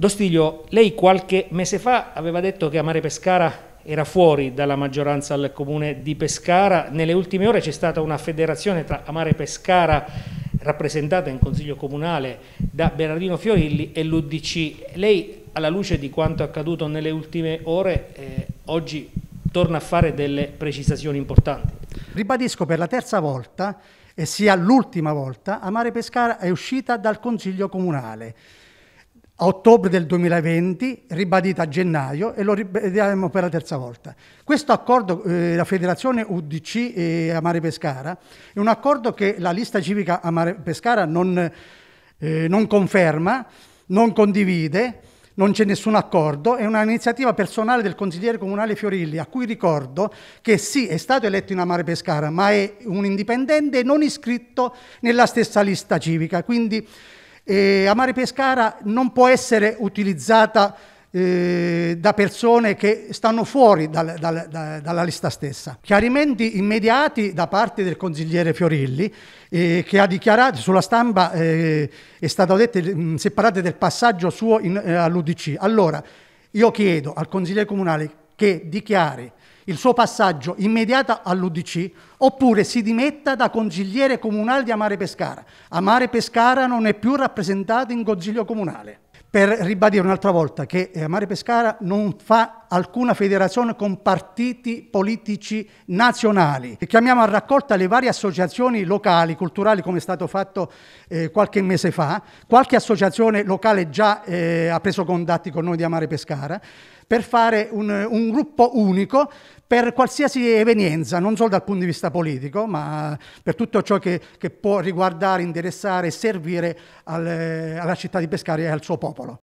Dostiglio, lei qualche mese fa aveva detto che Amare Pescara era fuori dalla maggioranza al comune di Pescara. Nelle ultime ore c'è stata una federazione tra Amare Pescara, rappresentata in consiglio comunale da Bernardino Fiorilli, e l'Udc. Lei, alla luce di quanto accaduto nelle ultime ore, eh, oggi torna a fare delle precisazioni importanti. Ribadisco per la terza volta, e sia l'ultima volta, Amare Pescara è uscita dal consiglio comunale a ottobre del 2020, ribadita a gennaio e lo ribadiamo per la terza volta. Questo accordo, eh, la federazione UDC e Amare Pescara, è un accordo che la lista civica Amare Pescara non, eh, non conferma, non condivide, non c'è nessun accordo, è un'iniziativa personale del consigliere comunale Fiorilli, a cui ricordo che sì, è stato eletto in Amare Pescara, ma è un indipendente non iscritto nella stessa lista civica, quindi eh, Amare Pescara non può essere utilizzata eh, da persone che stanno fuori dal, dal, da, dalla lista stessa. Chiarimenti immediati da parte del consigliere Fiorilli eh, che ha dichiarato sulla stampa, eh, è stato detto, eh, mh, se parlate del passaggio suo in, eh, all'Udc. Allora, io chiedo al consigliere comunale che dichiari il suo passaggio immediato all'UDC oppure si dimetta da consigliere comunale di Amare Pescara. Amare Pescara non è più rappresentato in consiglio comunale per ribadire un'altra volta che eh, Mare Pescara non fa alcuna federazione con partiti politici nazionali. Chiamiamo a raccolta le varie associazioni locali, culturali, come è stato fatto eh, qualche mese fa. Qualche associazione locale già eh, ha preso contatti con noi di Amare Pescara per fare un, un gruppo unico per qualsiasi evenienza, non solo dal punto di vista politico, ma per tutto ciò che, che può riguardare, interessare e servire al, eh, alla città di Pescara e al suo popolo.